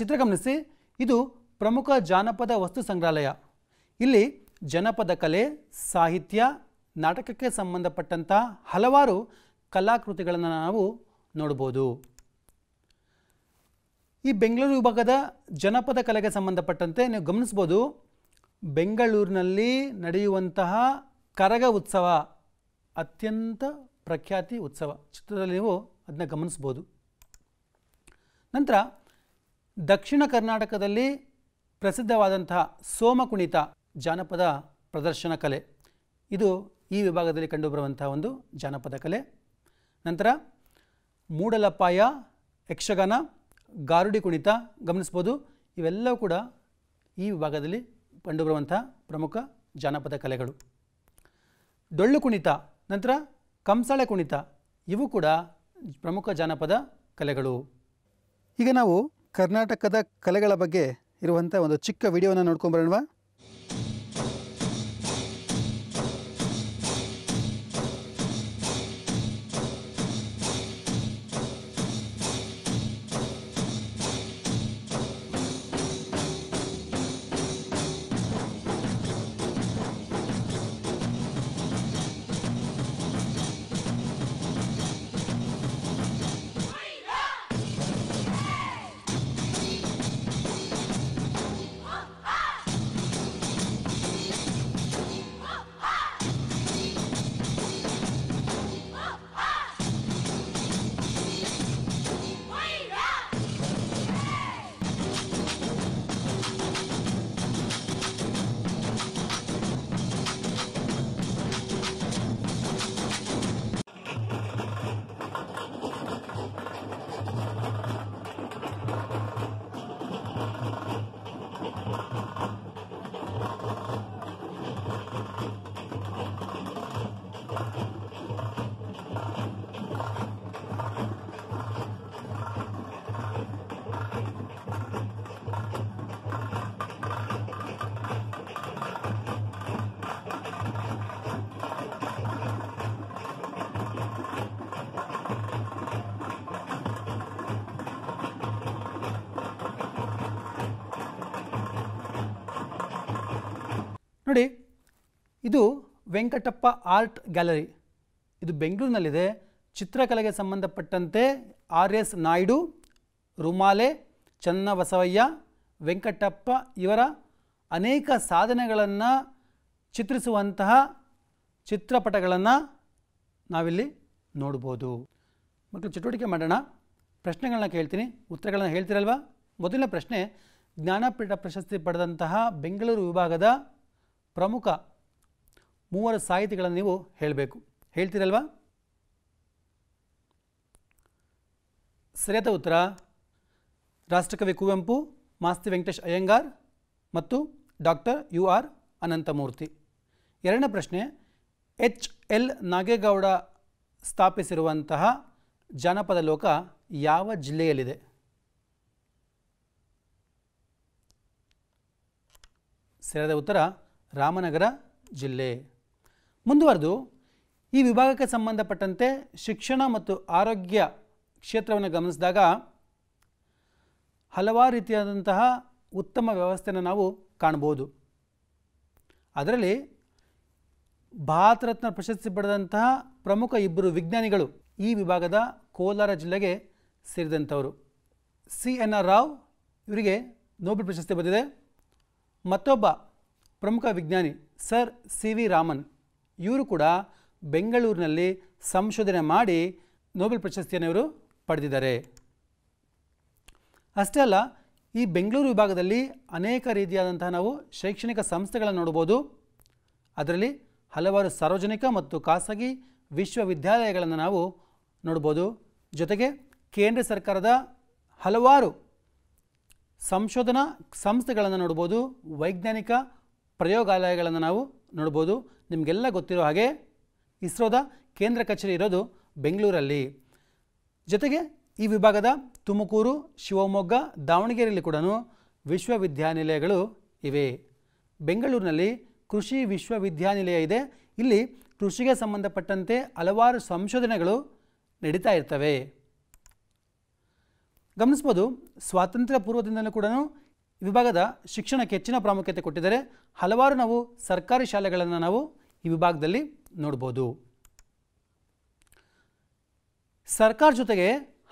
ಚಿತ್ರ ಗಮನಿಸಿ ಇದು ಪ್ರಮುಖ ಜಾನಪದ ವಸ್ತು ಸಂಗ್ರಹಾಲಯ ಇಲ್ಲಿ ಜನಪದ ಕಲೆ ಸಾಹಿತ್ಯ ನಾಟಕಕ್ಕೆ ಸಂಬಂಧಪಟ್ಟಂಥ ಹಲವಾರು ಕಲಾಕೃತಿಗಳನ್ನು ನಾವು ನೋಡ್ಬೋದು ಈ ಬೆಂಗಳೂರು ವಿಭಾಗದ ಜನಪದ ಕಲೆಗೆ ಸಂಬಂಧಪಟ್ಟಂತೆ ನೀವು ಗಮನಿಸ್ಬೋದು ಬೆಂಗಳೂರಿನಲ್ಲಿ ನಡೆಯುವಂತಹ ಕರಗ ಉತ್ಸವ ಅತ್ಯಂತ ಪ್ರಖ್ಯಾತಿ ಉತ್ಸವ ಚಿತ್ರದಲ್ಲಿ ನೀವು ಅದನ್ನ ಗಮನಿಸ್ಬೋದು ನಂತರ ದಕ್ಷಿಣ ಕರ್ನಾಟಕದಲ್ಲಿ ಪ್ರಸಿದ್ಧವಾದಂತಹ ಸೋಮಕುಣಿತ ಜಾನಪದ ಪ್ರದರ್ಶನ ಕಲೆ ಇದು ಈ ವಿಭಾಗದಲ್ಲಿ ಕಂಡುಬರುವಂಥ ಒಂದು ಜಾನಪದ ಕಲೆ ನಂತರ ಮೂಡಲಪಾಯ ಯಕ್ಷಗಾನ ಗಾರುಡಿ ಕುಣಿತ ಗಮನಿಸ್ಬೋದು ಇವೆಲ್ಲವೂ ಕೂಡ ಈ ವಿಭಾಗದಲ್ಲಿ ಕಂಡುಬರುವಂಥ ಪ್ರಮುಖ ಜಾನಪದ ಕಲೆಗಳು ಡೊಳ್ಳು ಕುಣಿತ ನಂತರ ಕಂಸಾಳೆ ಕುಣಿತ ಇವು ಕೂಡ ಪ್ರಮುಖ ಜಾನಪದ ಕಲೆಗಳು ಈಗ ನಾವು ಕರ್ನಾಟಕದ ಕಲೆಗಳ ಬಗ್ಗೆ ಇರುವಂಥ ಒಂದು ಚಿಕ್ಕ ವಿಡಿಯೋನ ನೋಡ್ಕೊಂಬರೋಣವಾ ನೋಡಿ ಇದು ವೆಂಕಟಪ್ಪ ಆರ್ಟ್ ಗ್ಯಾಲರಿ ಇದು ಬೆಂಗಳೂರಿನಲ್ಲಿದೆ ಚಿತ್ರಕಲೆಗೆ ಸಂಬಂಧಪಟ್ಟಂತೆ ಆರ್ ಎಸ್ ನಾಯ್ಡು ರುಮಾಲೆ ಚನ್ನಬಸವಯ್ಯ ವೆಂಕಟಪ್ಪ ಇವರ ಅನೇಕ ಸಾಧನೆಗಳನ್ನು ಚಿತ್ರಿಸುವಂತಹ ಚಿತ್ರಪಟಗಳನ್ನು ನಾವಿಲ್ಲಿ ನೋಡ್ಬೋದು ಮಕ್ಕಳು ಚಟುವಟಿಕೆ ಮಾಡೋಣ ಪ್ರಶ್ನೆಗಳನ್ನ ಕೇಳ್ತೀನಿ ಉತ್ತರಗಳನ್ನು ಹೇಳ್ತಿರಲ್ವಾ ಮೊದಲನೇ ಪ್ರಶ್ನೆ ಜ್ಞಾನಪೀಠ ಪ್ರಶಸ್ತಿ ಪಡೆದಂತಹ ಬೆಂಗಳೂರು ವಿಭಾಗದ ಪ್ರಮುಖ ಮೂವರು ಸಾಹಿತಿಗಳನ್ನು ನೀವು ಹೇಳಬೇಕು ಹೇಳ್ತೀರಲ್ವಾ ಸರಿಯಾದ ಉತ್ತರ ರಾಷ್ಟ್ರಕವಿ ಕುವೆಂಪು ಮಾಸ್ತಿ ವೆಂಕಟೇಶ್ ಅಯ್ಯಂಗಾರ್ ಮತ್ತು ಡಾಕ್ಟರ್ ಯು ಆರ್ ಅನಂತಮೂರ್ತಿ ಎರಡನೇ ಪ್ರಶ್ನೆ ಎಚ್ ಎಲ್ ನಾಗೇಗೌಡ ಸ್ಥಾಪಿಸಿರುವಂತಹ ಜಾನಪದ ಲೋಕ ಯಾವ ಜಿಲ್ಲೆಯಲ್ಲಿದೆ ಸರಿಯಾದ ಉತ್ತರ ರಾಮನಗರ ಜಿಲ್ಲೆ ಮುಂದುವರೆದು ಈ ವಿಭಾಗಕ್ಕೆ ಸಂಬಂಧಪಟ್ಟಂತೆ ಶಿಕ್ಷಣ ಮತ್ತು ಆರೋಗ್ಯ ಕ್ಷೇತ್ರವನ್ನು ಗಮನಿಸಿದಾಗ ಹಲವಾರು ರೀತಿಯಾದಂತಹ ಉತ್ತಮ ವ್ಯವಸ್ಥೆಯನ್ನು ನಾವು ಕಾಣ್ಬೋದು ಅದರಲ್ಲಿ ಭಾರತ ರತ್ನ ಪ್ರಶಸ್ತಿ ಪಡೆದಂತಹ ಪ್ರಮುಖ ಇಬ್ಬರು ವಿಜ್ಞಾನಿಗಳು ಈ ವಿಭಾಗದ ಕೋಲಾರ ಜಿಲ್ಲೆಗೆ ಸೇರಿದಂಥವರು ಸಿ ಎನ್ ಆರ್ ರಾವ್ ಇವರಿಗೆ ನೋಬೆಲ್ ಪ್ರಶಸ್ತಿ ಬಂದಿದೆ ಮತ್ತೊಬ್ಬ ಪ್ರಮುಖ ವಿಜ್ಞಾನಿ ಸರ್ ಸಿ ವಿ ರಾಮನ್ ಇವರು ಕೂಡ ಬೆಂಗಳೂರಿನಲ್ಲಿ ಸಂಶೋಧನೆ ಮಾಡಿ ನೋಬೆಲ್ ಪ್ರಶಸ್ತಿಯನ್ನು ಇವರು ಪಡೆದಿದ್ದಾರೆ ಅಷ್ಟೇ ಅಲ್ಲ ಈ ಬೆಂಗಳೂರು ವಿಭಾಗದಲ್ಲಿ ಅನೇಕ ರೀತಿಯಾದಂತಹ ನಾವು ಶೈಕ್ಷಣಿಕ ಸಂಸ್ಥೆಗಳನ್ನು ನೋಡ್ಬೋದು ಅದರಲ್ಲಿ ಹಲವಾರು ಸಾರ್ವಜನಿಕ ಮತ್ತು ಖಾಸಗಿ ವಿಶ್ವವಿದ್ಯಾಲಯಗಳನ್ನು ನಾವು ನೋಡ್ಬೋದು ಜೊತೆಗೆ ಕೇಂದ್ರ ಸರ್ಕಾರದ ಹಲವಾರು ಸಂಶೋಧನಾ ಸಂಸ್ಥೆಗಳನ್ನು ನೋಡ್ಬೋದು ವೈಜ್ಞಾನಿಕ ಪ್ರಯೋಗಾಲಯಗಳನ್ನು ನಾವು ನೋಡ್ಬೋದು ನಿಮಗೆಲ್ಲ ಗೊತ್ತಿರೋ ಹಾಗೆ ಇಸ್ರೋದ ಕೇಂದ್ರ ಕಚೇರಿ ಇರೋದು ಬೆಂಗಳೂರಲ್ಲಿ ಜೊತೆಗೆ ಈ ವಿಭಾಗದ ತುಮಕೂರು ಶಿವಮೊಗ್ಗ ದಾವಣಗೆರೆಯಲ್ಲಿ ಕೂಡ ವಿಶ್ವವಿದ್ಯಾನಿಲಯಗಳು ಇವೆ ಬೆಂಗಳೂರಿನಲ್ಲಿ ಕೃಷಿ ವಿಶ್ವವಿದ್ಯಾನಿಲಯ ಇದೆ ಇಲ್ಲಿ ಕೃಷಿಗೆ ಸಂಬಂಧಪಟ್ಟಂತೆ ಹಲವಾರು ಸಂಶೋಧನೆಗಳು ನಡೀತಾ ಇರ್ತವೆ ಗಮನಿಸ್ಬೋದು ಸ್ವಾತಂತ್ರ್ಯ ಪೂರ್ವದಿಂದಲೂ ಕೂಡ ವಿಭಾಗದ ಶಿಕ್ಷಣಕ್ಕೆ ಹೆಚ್ಚಿನ ಪ್ರಾಮುಖ್ಯತೆ ಕೊಟ್ಟಿದ್ದಾರೆ ಹಲವಾರು ನಾವು ಸರ್ಕಾರಿ ಶಾಲೆಗಳನ್ನು ನಾವು ಈ ವಿಭಾಗದಲ್ಲಿ ನೋಡ್ಬೋದು ಸರ್ಕಾರ ಜೊತೆಗೆ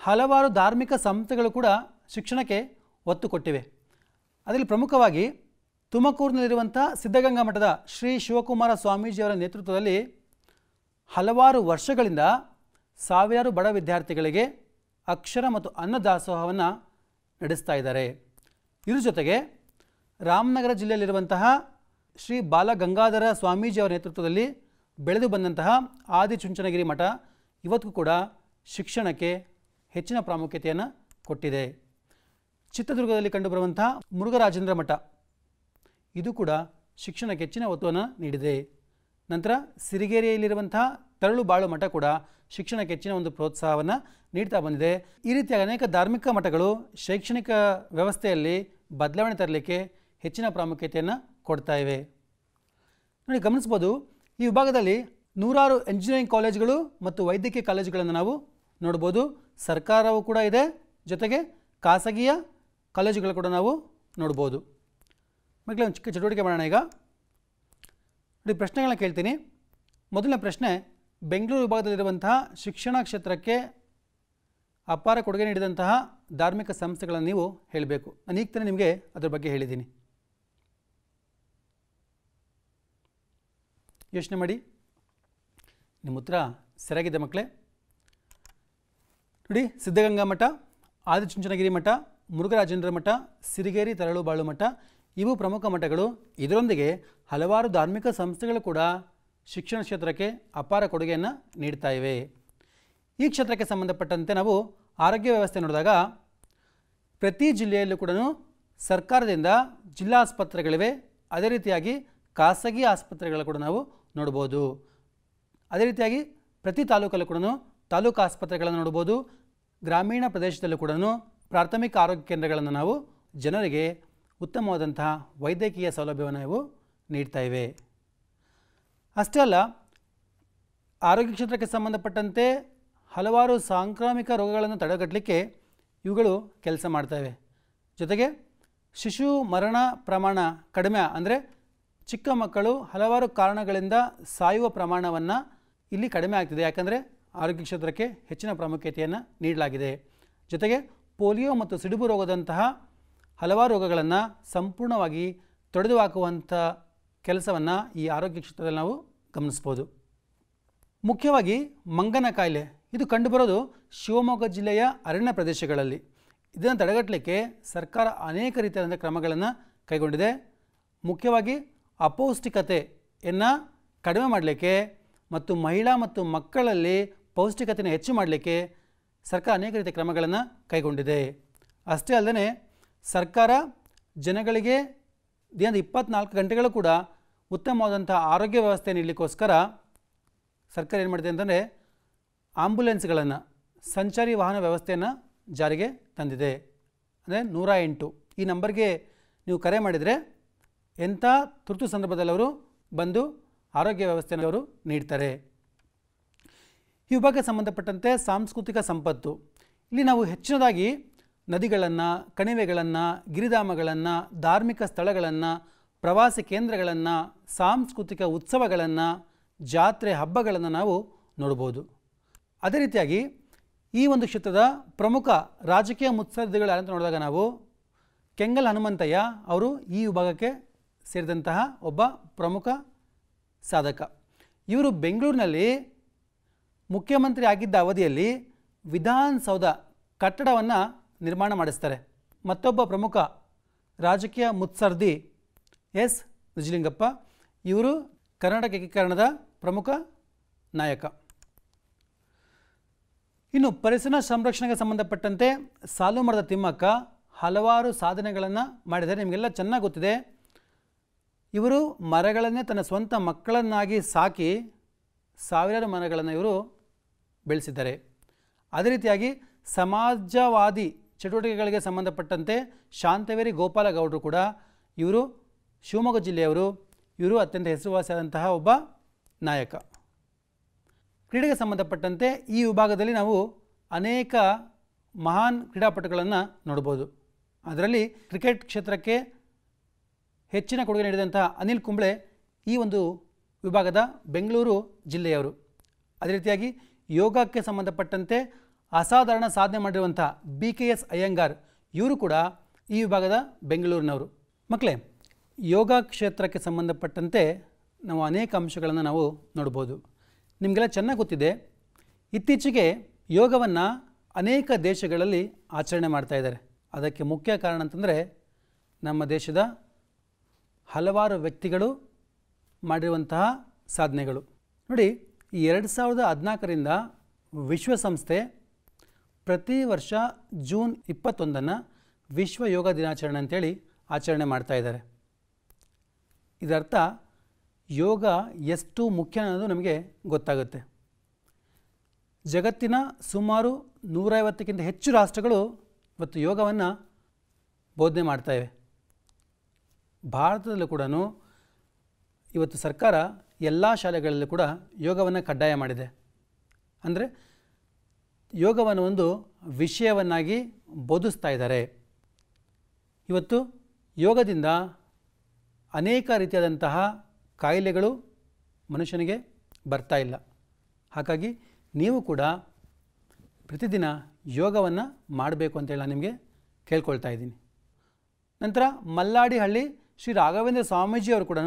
ಹಲವಾರು ಧಾರ್ಮಿಕ ಸಂಸ್ಥೆಗಳು ಕೂಡ ಶಿಕ್ಷಣಕ್ಕೆ ಒತ್ತು ಕೊಟ್ಟಿವೆ ಅದರಲ್ಲಿ ಪ್ರಮುಖವಾಗಿ ತುಮಕೂರಿನಲ್ಲಿರುವಂಥ ಸಿದ್ಧಗಂಗಾ ಮಠದ ಶ್ರೀ ಶಿವಕುಮಾರ ಸ್ವಾಮೀಜಿಯವರ ನೇತೃತ್ವದಲ್ಲಿ ಹಲವಾರು ವರ್ಷಗಳಿಂದ ಸಾವಿರಾರು ಬಡ ವಿದ್ಯಾರ್ಥಿಗಳಿಗೆ ಅಕ್ಷರ ಮತ್ತು ಅನ್ನದಾಸೋಹವನ್ನು ನಡೆಸ್ತಾ ಇದ್ದಾರೆ ಇದ್ರ ಜೊತೆಗೆ ರಾಮನಗರ ಜಿಲ್ಲೆಯಲ್ಲಿರುವಂತಹ ಶ್ರೀ ಬಾಲಗಂಗಾಧರ ಸ್ವಾಮೀಜಿಯವರ ನೇತೃತ್ವದಲ್ಲಿ ಬೆಳೆದು ಬಂದಂತಹ ಆದಿಚುಂಚನಗಿರಿ ಮಠ ಇವತ್ತಿಗೂ ಕೂಡ ಶಿಕ್ಷಣಕ್ಕೆ ಹೆಚ್ಚಿನ ಪ್ರಾಮುಖ್ಯತೆಯನ್ನು ಕೊಟ್ಟಿದೆ ಚಿತ್ರದುರ್ಗದಲ್ಲಿ ಕಂಡುಬರುವಂತಹ ಮುರುಘರಾಜೇಂದ್ರ ಮಠ ಇದು ಕೂಡ ಶಿಕ್ಷಣಕ್ಕೆ ಹೆಚ್ಚಿನ ಒತ್ತುವನ್ನು ನೀಡಿದೆ ನಂತರ ಸಿರಿಗೆರೆಯಲ್ಲಿರುವಂತಹ ತರಳು ಬಾಳು ಮಠ ಕೂಡ ಶಿಕ್ಷಣಕ್ಕೆ ಹೆಚ್ಚಿನ ಒಂದು ಪ್ರೋತ್ಸಾಹವನ್ನು ನೀಡ್ತಾ ಬಂದಿದೆ ಈ ರೀತಿಯ ಅನೇಕ ಧಾರ್ಮಿಕ ಮಠಗಳು ಶೈಕ್ಷಣಿಕ ವ್ಯವಸ್ಥೆಯಲ್ಲಿ ಬದಲಾವಣೆ ತರಲಿಕ್ಕೆ ಹೆಚ್ಚಿನ ಪ್ರಾಮುಖ್ಯತೆಯನ್ನು ಕೊಡ್ತಾ ಇವೆ ನೋಡಿ ಗಮನಿಸ್ಬೋದು ಈ ವಿಭಾಗದಲ್ಲಿ ನೂರಾರು ಎಂಜಿನಿಯರಿಂಗ್ ಕಾಲೇಜುಗಳು ಮತ್ತು ವೈದ್ಯಕೀಯ ಕಾಲೇಜುಗಳನ್ನು ನಾವು ನೋಡ್ಬೋದು ಸರ್ಕಾರವು ಕೂಡ ಇದೆ ಜೊತೆಗೆ ಖಾಸಗಿಯ ಕಾಲೇಜುಗಳು ಕೂಡ ನಾವು ನೋಡ್ಬೋದು ಮಕ್ಕಳ ಒಂದು ಚಿಕ್ಕ ಚಟುವಟಿಕೆ ಮಾಡೋಣ ಈಗ ನೋಡಿ ಪ್ರಶ್ನೆಗಳನ್ನ ಕೇಳ್ತೀನಿ ಮೊದಲನೇ ಪ್ರಶ್ನೆ ಬೆಂಗಳೂರು ವಿಭಾಗದಲ್ಲಿರುವಂತಹ ಶಿಕ್ಷಣ ಕ್ಷೇತ್ರಕ್ಕೆ ಅಪಾರ ಕೊಡುಗೆ ನೀಡಿದಂತಹ ಧಾರ್ಮಿಕ ಸಂಸ್ಥೆಗಳನ್ನು ನೀವು ಹೇಳಬೇಕು ನಾನು ಈಗ ನಿಮಗೆ ಅದರ ಬಗ್ಗೆ ಹೇಳಿದ್ದೀನಿ ಯೋಚನೆ ಮಾಡಿ ನಿಮ್ಮ ಉತ್ತರ ಸರಿಯಾಗಿದೆ ಮಕ್ಕಳೇ ನೋಡಿ ಸಿದ್ಧಗಂಗಾ ಮಠ ಆದಿಚುಂಚನಗಿರಿ ಮಠ ಮುರುಘರಾಜೇಂದ್ರ ಮಠ ಸಿರಿಗೇರಿ ತರಳುಬಾಳು ಮಠ ಇವು ಪ್ರಮುಖ ಮಠಗಳು ಇದರೊಂದಿಗೆ ಹಲವಾರು ಧಾರ್ಮಿಕ ಸಂಸ್ಥೆಗಳು ಕೂಡ ಶಿಕ್ಷಣ ಕ್ಷೇತ್ರಕ್ಕೆ ಅಪಾರ ಕೊಡುಗೆಯನ್ನು ನೀಡ್ತಾ ಇವೆ ಈ ಕ್ಷೇತ್ರಕ್ಕೆ ಸಂಬಂಧಪಟ್ಟಂತೆ ನಾವು ಆರೋಗ್ಯ ವ್ಯವಸ್ಥೆ ನೋಡಿದಾಗ ಪ್ರತಿ ಜಿಲ್ಲೆಯಲ್ಲೂ ಕೂಡ ಸರ್ಕಾರದಿಂದ ಜಿಲ್ಲಾ ಆಸ್ಪತ್ರೆಗಳಿವೆ ಅದೇ ರೀತಿಯಾಗಿ ಖಾಸಗಿ ಆಸ್ಪತ್ರೆಗಳ ಕೂಡ ನಾವು ನೋಡ್ಬೋದು ಅದೇ ರೀತಿಯಾಗಿ ಪ್ರತಿ ತಾಲೂಕಲ್ಲೂ ಕೂಡ ತಾಲೂಕು ಆಸ್ಪತ್ರೆಗಳನ್ನು ನೋಡ್ಬೋದು ಗ್ರಾಮೀಣ ಪ್ರದೇಶದಲ್ಲೂ ಕೂಡ ಪ್ರಾಥಮಿಕ ಆರೋಗ್ಯ ಕೇಂದ್ರಗಳನ್ನು ನಾವು ಜನರಿಗೆ ಉತ್ತಮವಾದಂತಹ ವೈದ್ಯಕೀಯ ಸೌಲಭ್ಯವನ್ನು ನಾವು ನೀಡ್ತಾ ಇವೆ ಅಷ್ಟೇ ಅಲ್ಲ ಆರೋಗ್ಯ ಕ್ಷೇತ್ರಕ್ಕೆ ಸಂಬಂಧಪಟ್ಟಂತೆ ಹಲವಾರು ಸಾಂಕ್ರಾಮಿಕ ರೋಗಗಳನ್ನು ತಡೆಗಟ್ಟಲಿಕ್ಕೆ ಇವುಗಳು ಕೆಲಸ ಮಾಡ್ತವೆ ಜೊತೆಗೆ ಶಿಶು ಮರಣ ಪ್ರಮಾಣ ಕಡಿಮೆ ಅಂದರೆ ಚಿಕ್ಕ ಮಕ್ಕಳು ಹಲವಾರು ಕಾರಣಗಳಿಂದ ಸಾಯುವ ಪ್ರಮಾಣವನ್ನು ಇಲ್ಲಿ ಕಡಿಮೆ ಆಗ್ತಿದೆ ಯಾಕಂದರೆ ಆರೋಗ್ಯ ಕ್ಷೇತ್ರಕ್ಕೆ ಹೆಚ್ಚಿನ ಪ್ರಾಮುಖ್ಯತೆಯನ್ನು ನೀಡಲಾಗಿದೆ ಜೊತೆಗೆ ಪೋಲಿಯೋ ಮತ್ತು ಸಿಡುಬು ರೋಗದಂತಹ ಹಲವಾರು ರೋಗಗಳನ್ನು ಸಂಪೂರ್ಣವಾಗಿ ತೊಡೆದು ಹಾಕುವಂಥ ಕೆಲಸವನ್ನು ಈ ಆರೋಗ್ಯ ಕ್ಷೇತ್ರದಲ್ಲಿ ನಾವು ಗಮನಿಸ್ಬೋದು ಮುಖ್ಯವಾಗಿ ಮಂಗನ ಕಾಯಿಲೆ ಇದು ಕಂಡುಬರೋದು ಶಿವಮೊಗ್ಗ ಜಿಲ್ಲೆಯ ಅರಣ್ಯ ಪ್ರದೇಶಗಳಲ್ಲಿ ಇದನ್ನು ತಡೆಗಟ್ಟಲಿಕ್ಕೆ ಸರ್ಕಾರ ಅನೇಕ ರೀತಿಯಾದಂಥ ಕ್ರಮಗಳನ್ನು ಕೈಗೊಂಡಿದೆ ಮುಖ್ಯವಾಗಿ ಅಪೌಷ್ಟಿಕತೆಯನ್ನು ಕಡಿಮೆ ಮಾಡಲಿಕ್ಕೆ ಮತ್ತು ಮಹಿಳಾ ಮತ್ತು ಮಕ್ಕಳಲ್ಲಿ ಪೌಷ್ಟಿಕತೆಯನ್ನು ಹೆಚ್ಚು ಮಾಡಲಿಕ್ಕೆ ಸರ್ಕಾರ ಅನೇಕ ರೀತಿಯ ಕ್ರಮಗಳನ್ನು ಕೈಗೊಂಡಿದೆ ಅಷ್ಟೇ ಅಲ್ಲದೆ ಸರ್ಕಾರ ಜನಗಳಿಗೆ ದಿನದ ಇಪ್ಪತ್ನಾಲ್ಕು ಗಂಟೆಗಳು ಕೂಡ ಉತ್ತಮವಾದಂಥ ಆರೋಗ್ಯ ವ್ಯವಸ್ಥೆ ನೀಡಲಿಕ್ಕೋಸ್ಕರ ಸರ್ಕಾರ ಏನು ಮಾಡಿದೆ ಅಂತಂದರೆ ಆಂಬ್ಯುಲೆನ್ಸ್ಗಳನ್ನು ಸಂಚಾರಿ ವಾಹನ ವ್ಯವಸ್ಥೆಯನ್ನು ಜಾರಿಗೆ ತಂದಿದೆ ಅಂದರೆ ನೂರ ಎಂಟು ಈ ನಂಬರ್ಗೆ ನೀವು ಕರೆ ಮಾಡಿದರೆ ಎಂಥ ತುರ್ತು ಸಂದರ್ಭದಲ್ಲಿ ಅವರು ಬಂದು ಆರೋಗ್ಯ ವ್ಯವಸ್ಥೆಯನ್ನು ಅವರು ನೀಡ್ತಾರೆ ಈ ವಿಭಾಗಕ್ಕೆ ಸಂಬಂಧಪಟ್ಟಂತೆ ಸಾಂಸ್ಕೃತಿಕ ಸಂಪತ್ತು ಇಲ್ಲಿ ನಾವು ಹೆಚ್ಚಿನದಾಗಿ ನದಿಗಳನ್ನು ಕಣಿವೆಗಳನ್ನು ಗಿರಿಧಾಮಗಳನ್ನು ಧಾರ್ಮಿಕ ಸ್ಥಳಗಳನ್ನು ಪ್ರವಾಸಿ ಕೇಂದ್ರಗಳನ್ನು ಸಾಂಸ್ಕೃತಿಕ ಉತ್ಸವಗಳನ್ನು ಜಾತ್ರೆ ಹಬ್ಬಗಳನ್ನು ನಾವು ನೋಡ್ಬೋದು ಅದೇ ರೀತಿಯಾಗಿ ಈ ಒಂದು ಕ್ಷೇತ್ರದ ಪ್ರಮುಖ ರಾಜಕೀಯ ಮುತ್ಸದ್ದಿಗಳು ಅಂತ ನೋಡಿದಾಗ ನಾವು ಕೆಂಗಲ್ ಹನುಮಂತಯ್ಯ ಅವರು ಈ ವಿಭಾಗಕ್ಕೆ ಸೇರಿದಂತಹ ಒಬ್ಬ ಪ್ರಮುಖ ಸಾಧಕ ಇವರು ಬೆಂಗಳೂರಿನಲ್ಲಿ ಮುಖ್ಯಮಂತ್ರಿ ಆಗಿದ್ದ ಅವಧಿಯಲ್ಲಿ ವಿಧಾನಸೌಧ ಕಟ್ಟಡವನ್ನು ನಿರ್ಮಾಣ ಮಾಡಿಸ್ತಾರೆ ಮತ್ತೊಬ್ಬ ಪ್ರಮುಖ ರಾಜಕೀಯ ಮುತ್ಸರ್ದಿ ಎಸ್ ನಿಜಲಿಂಗಪ್ಪ ಇವರು ಕರ್ನಾಟಕ ಏಕೀಕರಣದ ಪ್ರಮುಖ ನಾಯಕ ಇನ್ನು ಪರಿಸರ ಸಂರಕ್ಷಣೆಗೆ ಸಂಬಂಧಪಟ್ಟಂತೆ ಸಾಲು ಮರದ ತಿಮ್ಮಕ್ಕ ಹಲವಾರು ಸಾಧನೆಗಳನ್ನು ಮಾಡಿದ್ದಾರೆ ನಿಮಗೆಲ್ಲ ಚೆನ್ನಾಗಿ ಗೊತ್ತಿದೆ ಇವರು ಮರಗಳನ್ನೇ ತನ್ನ ಸ್ವಂತ ಮಕ್ಕಳನ್ನಾಗಿ ಸಾಕಿ ಸಾವಿರಾರು ಮರಗಳನ್ನು ಇವರು ಬೆಳೆಸಿದ್ದಾರೆ ಅದೇ ರೀತಿಯಾಗಿ ಸಮಾಜವಾದಿ ಚಟುವಟಿಕೆಗಳಿಗೆ ಸಂಬಂಧಪಟ್ಟಂತೆ ಶಾಂತವೇರಿ ಗೋಪಾಲಗೌಡರು ಕೂಡ ಇವರು ಶಿವಮೊಗ್ಗ ಜಿಲ್ಲೆಯವರು ಇವರು ಅತ್ಯಂತ ಹೆಸರುವಾಸಿಯಾದಂತಹ ಒಬ್ಬ ನಾಯಕ ಕ್ರೀಡೆಗೆ ಸಂಬಂಧಪಟ್ಟಂತೆ ಈ ವಿಭಾಗದಲ್ಲಿ ನಾವು ಅನೇಕ ಮಹಾನ್ ಕ್ರೀಡಾಪಟುಗಳನ್ನು ನೋಡ್ಬೋದು ಅದರಲ್ಲಿ ಕ್ರಿಕೆಟ್ ಕ್ಷೇತ್ರಕ್ಕೆ ಹೆಚ್ಚಿನ ಕೊಡುಗೆ ನೀಡಿದಂತಹ ಅನಿಲ್ ಕುಂಬ್ಳೆ ಈ ಒಂದು ವಿಭಾಗದ ಬೆಂಗಳೂರು ಜಿಲ್ಲೆಯವರು ಅದೇ ರೀತಿಯಾಗಿ ಯೋಗಕ್ಕೆ ಸಂಬಂಧಪಟ್ಟಂತೆ ಅಸಾಧಾರಣ ಸಾಧನೆ ಮಾಡಿರುವಂಥ ಬಿ ಕೆ ಎಸ್ ಅಯ್ಯಂಗಾರ್ ಇವರು ಕೂಡ ಈ ವಿಭಾಗದ ಬೆಂಗಳೂರಿನವರು ಮಕ್ಕಳೇ ಯೋಗ ಕ್ಷೇತ್ರಕ್ಕೆ ಸಂಬಂಧಪಟ್ಟಂತೆ ನಾವು ಅನೇಕ ಅಂಶಗಳನ್ನು ನಾವು ನೋಡ್ಬೋದು ನಿಮಗೆಲ್ಲ ಚೆನ್ನಾಗಿ ಗೊತ್ತಿದೆ ಇತ್ತೀಚೆಗೆ ಯೋಗವನ್ನು ಅನೇಕ ದೇಶಗಳಲ್ಲಿ ಆಚರಣೆ ಮಾಡ್ತಾಯಿದ್ದಾರೆ ಅದಕ್ಕೆ ಮುಖ್ಯ ಕಾರಣ ಅಂತಂದರೆ ನಮ್ಮ ದೇಶದ ಹಲವಾರು ವ್ಯಕ್ತಿಗಳು ಮಾಡಿರುವಂತಹ ಸಾಧನೆಗಳು ನೋಡಿ ಎರಡು ಸಾವಿರದ ಹದಿನಾಲ್ಕರಿಂದ ವಿಶ್ವಸಂಸ್ಥೆ ಪ್ರತಿ ವರ್ಷ ಜೂನ್ ಇಪ್ಪತ್ತೊಂದನ್ನು ವಿಶ್ವ ಯೋಗ ದಿನಾಚರಣೆ ಅಂತೇಳಿ ಆಚರಣೆ ಮಾಡ್ತಾ ಇದ್ದಾರೆ ಇದರ್ಥ ಯೋಗ ಎಷ್ಟು ಮುಖ್ಯ ಅನ್ನೋದು ನಮಗೆ ಗೊತ್ತಾಗುತ್ತೆ ಜಗತ್ತಿನ ಸುಮಾರು ನೂರೈವತ್ತಕ್ಕಿಂತ ಹೆಚ್ಚು ರಾಷ್ಟ್ರಗಳು ಇವತ್ತು ಯೋಗವನ್ನು ಬೋಧನೆ ಮಾಡ್ತಾಯಿವೆ ಭಾರತದಲ್ಲೂ ಕೂಡ ಇವತ್ತು ಸರ್ಕಾರ ಎಲ್ಲ ಶಾಲೆಗಳಲ್ಲೂ ಕೂಡ ಯೋಗವನ್ನು ಕಡ್ಡಾಯ ಮಾಡಿದೆ ಅಂದರೆ ಯೋಗವನ್ನು ಒಂದು ವಿಷಯವನ್ನಾಗಿ ಬೋಧಿಸ್ತಾ ಇದ್ದಾರೆ ಇವತ್ತು ಯೋಗದಿಂದ ಅನೇಕ ರೀತಿಯಾದಂತಹ ಕಾಯಿಲೆಗಳು ಮನುಷ್ಯನಿಗೆ ಬರ್ತಾ ಇಲ್ಲ ಹಾಗಾಗಿ ನೀವು ಕೂಡ ಪ್ರತಿದಿನ ಯೋಗವನ್ನು ಮಾಡಬೇಕು ಅಂತೇಳಿ ನಾನು ನಿಮಗೆ ಕೇಳ್ಕೊಳ್ತಾ ಇದ್ದೀನಿ ನಂತರ ಮಲ್ಲಾಡಿಹಳ್ಳಿ ಶ್ರೀ ರಾಘವೇಂದ್ರ ಸ್ವಾಮೀಜಿಯವರು ಕೂಡ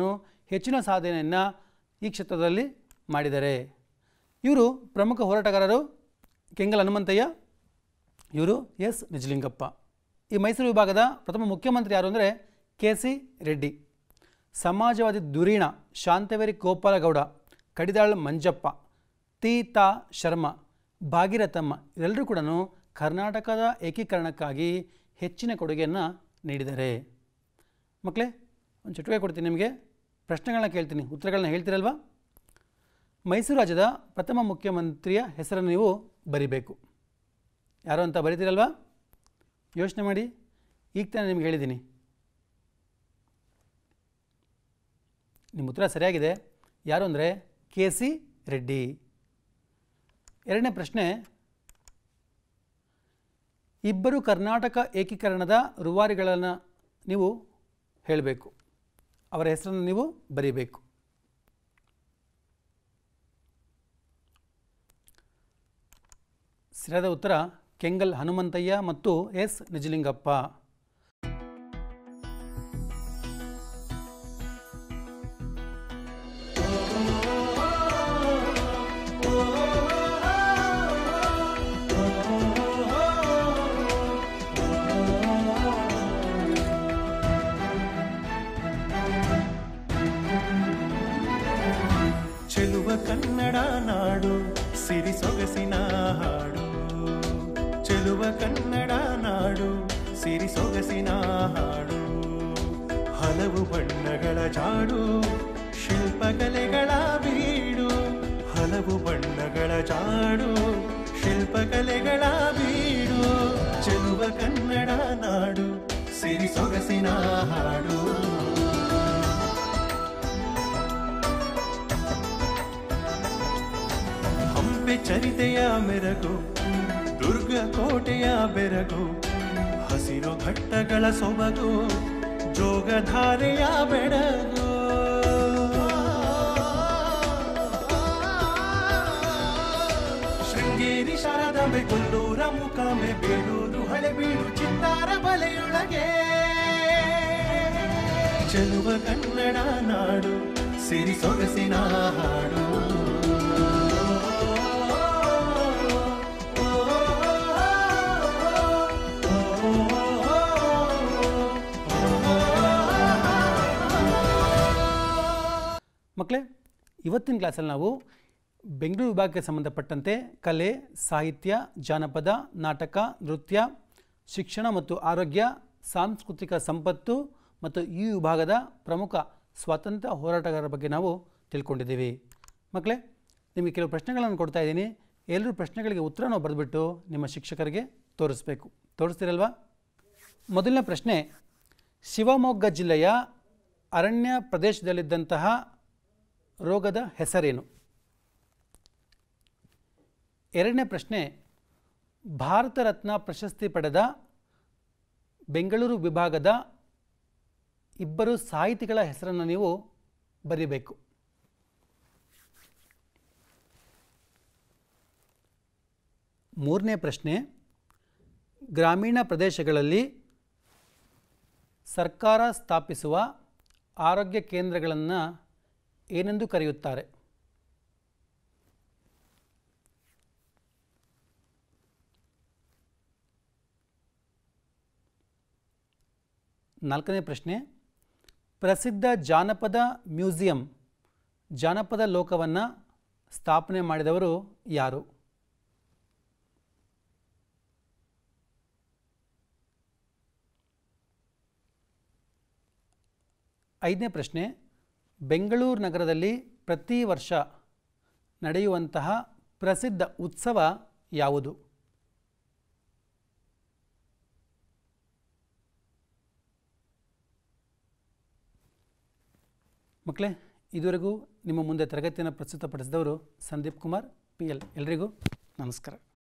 ಹೆಚ್ಚಿನ ಸಾಧನೆಯನ್ನು ಈ ಕ್ಷೇತ್ರದಲ್ಲಿ ಮಾಡಿದ್ದಾರೆ ಇವರು ಪ್ರಮುಖ ಹೋರಾಟಗಾರರು ಕೆಂಗಲ್ ಹನುಮಂತಯ್ಯ ಇವರು ಎಸ್ ನಿಜಲಿಂಗಪ್ಪ ಈ ಮೈಸೂರು ವಿಭಾಗದ ಪ್ರಥಮ ಮುಖ್ಯಮಂತ್ರಿ ಯಾರು ಅಂದರೆ ಕೆ ಸಿ ರೆಡ್ಡಿ ಸಮಾಜವಾದಿ ಧುರೀಣ ಶಾಂತವೇರಿ ಗೋಪಾಲಗೌಡ ಕಡಿದಾಳ್ ಮಂಜಪ್ಪ ತೀತಾ ಶರ್ಮ ಶರ್ಮಾ ಭಾಗಿರಥಮ್ಮ ಇವೆಲ್ಲರೂ ಕೂಡ ಕರ್ನಾಟಕದ ಏಕೀಕರಣಕ್ಕಾಗಿ ಹೆಚ್ಚಿನ ಕೊಡುಗೆಯನ್ನು ನೀಡಿದ್ದಾರೆ ಮಕ್ಕಳೇ ಒಂದು ಚಟುವೆ ಕೊಡ್ತೀನಿ ನಿಮಗೆ ಪ್ರಶ್ನೆಗಳನ್ನ ಕೇಳ್ತೀನಿ ಉತ್ತರಗಳನ್ನ ಹೇಳ್ತೀರಲ್ವಾ ಮೈಸೂರು ರಾಜ್ಯದ ಪ್ರಥಮ ಮುಖ್ಯಮಂತ್ರಿಯ ಹೆಸರನ್ನು ನೀವು ಬರಿಬೇಕು ಯಾರೋ ಅಂತ ಬರಿತೀರಲ್ವಾ ಯೋಚನೆ ಮಾಡಿ ಈಗ ತಾನೇ ನಿಮ್ಗೆ ಹೇಳಿದ್ದೀನಿ ನಿಮ್ಮ ಉತ್ತರ ಸರಿಯಾಗಿದೆ ಯಾರು ಅಂದರೆ ಕೆ ಸಿ ರೆಡ್ಡಿ ಎರಡನೇ ಪ್ರಶ್ನೆ ಇಬ್ಬರು ಕರ್ನಾಟಕ ಏಕೀಕರಣದ ರೂವಾರಿಗಳನ್ನು ನೀವು ಹೇಳಬೇಕು ಅವರ ಹೆಸರನ್ನು ನೀವು ಬರೀಬೇಕು ಸರಿಯಾದ ಉತ್ತರ ಕೆಂಗಲ್ ಹನುಮಂತಯ್ಯ ಮತ್ತು ಎಸ್ ನಿಜಲಿಂಗಪ್ಪ ಚರಿತೆಯ ಮೆರಗು ದುರ್ಗ ಕೋಟೆಯ ಬೆರಗು ಹಸಿರು ಘಟ್ಟಗಳ ಸೊಬಗು ಜೋಗಧಾರೆಯ ಬೆಡಗು ಶೃಂಗೇರಿ ಶರದ ಕೊಲ್ಲೂರ ಮುಖಾಂಬೆ ಹಳೆ ಹಳೆಬೀಡು ಚಿತ್ತಾರ ಬಲೆಯೊಳಗೆ ಚೆಲುವ ಕನ್ನಡ ನಾಡು ಸಿರಿ ಸೊಗಸಿನ ಹಾಡು ಮಕ್ಕಳೇ ಇವತ್ತಿನ ಕ್ಲಾಸಲ್ಲಿ ನಾವು ಬೆಂಗಳೂರು ವಿಭಾಗಕ್ಕೆ ಸಂಬಂಧಪಟ್ಟಂತೆ ಕಲೆ ಸಾಹಿತ್ಯ ಜಾನಪದ ನಾಟಕ ನೃತ್ಯ ಶಿಕ್ಷಣ ಮತ್ತು ಆರೋಗ್ಯ ಸಾಂಸ್ಕೃತಿಕ ಸಂಪತ್ತು ಮತ್ತು ಈ ವಿಭಾಗದ ಪ್ರಮುಖ ಸ್ವಾತಂತ್ರ್ಯ ಹೋರಾಟಗಾರರ ಬಗ್ಗೆ ನಾವು ತಿಳ್ಕೊಂಡಿದ್ದೀವಿ ಮಕ್ಕಳೇ ನಿಮಗೆ ಕೆಲವು ಪ್ರಶ್ನೆಗಳನ್ನು ಕೊಡ್ತಾ ಇದ್ದೀನಿ ಎಲ್ಲರೂ ಪ್ರಶ್ನೆಗಳಿಗೆ ಉತ್ತರ ನಾವು ಬರೆದುಬಿಟ್ಟು ನಿಮ್ಮ ಶಿಕ್ಷಕರಿಗೆ ತೋರಿಸ್ಬೇಕು ತೋರಿಸ್ತೀರಲ್ವಾ ಮೊದಲನೇ ಪ್ರಶ್ನೆ ಶಿವಮೊಗ್ಗ ಜಿಲ್ಲೆಯ ಅರಣ್ಯ ಪ್ರದೇಶದಲ್ಲಿದ್ದಂತಹ ರೋಗದ ಹೆಸರೇನು ಎರಡನೇ ಪ್ರಶ್ನೆ ಭಾರತ ರತ್ನ ಪ್ರಶಸ್ತಿ ಪಡೆದ ಬೆಂಗಳೂರು ವಿಭಾಗದ ಇಬ್ಬರು ಸಾಹಿತಿಗಳ ಹೆಸರನ್ನು ನೀವು ಬರೀಬೇಕು ಮೂರನೇ ಪ್ರಶ್ನೆ ಗ್ರಾಮೀಣ ಪ್ರದೇಶಗಳಲ್ಲಿ ಸರ್ಕಾರ ಸ್ಥಾಪಿಸುವ ಆರೋಗ್ಯ ಕೇಂದ್ರಗಳನ್ನು ಏನೆಂದು ಕರೆಯುತ್ತಾರೆ ನಾಲ್ಕನೇ ಪ್ರಶ್ನೆ ಪ್ರಸಿದ್ಧ ಜಾನಪದ ಮ್ಯೂಸಿಯಂ ಜಾನಪದ ಲೋಕವನ್ನು ಸ್ಥಾಪನೆ ಮಾಡಿದವರು ಯಾರು ಐದನೇ ಪ್ರಶ್ನೆ ಬೆಂಗಳೂರು ನಗರದಲ್ಲಿ ಪ್ರತಿ ವರ್ಷ ನಡೆಯುವಂತಹ ಪ್ರಸಿದ್ಧ ಉತ್ಸವ ಯಾವುದು ಮಕ್ಕಳೇ ಇದುವರೆಗೂ ನಿಮ್ಮ ಮುಂದೆ ತರಗತಿಯನ್ನು ಪ್ರಸ್ತುತಪಡಿಸಿದವರು ಸಂದೀಪ್ ಕುಮಾರ್ ಪಿ ಎಲ್ ಎಲ್ರಿಗೂ ನಮಸ್ಕಾರ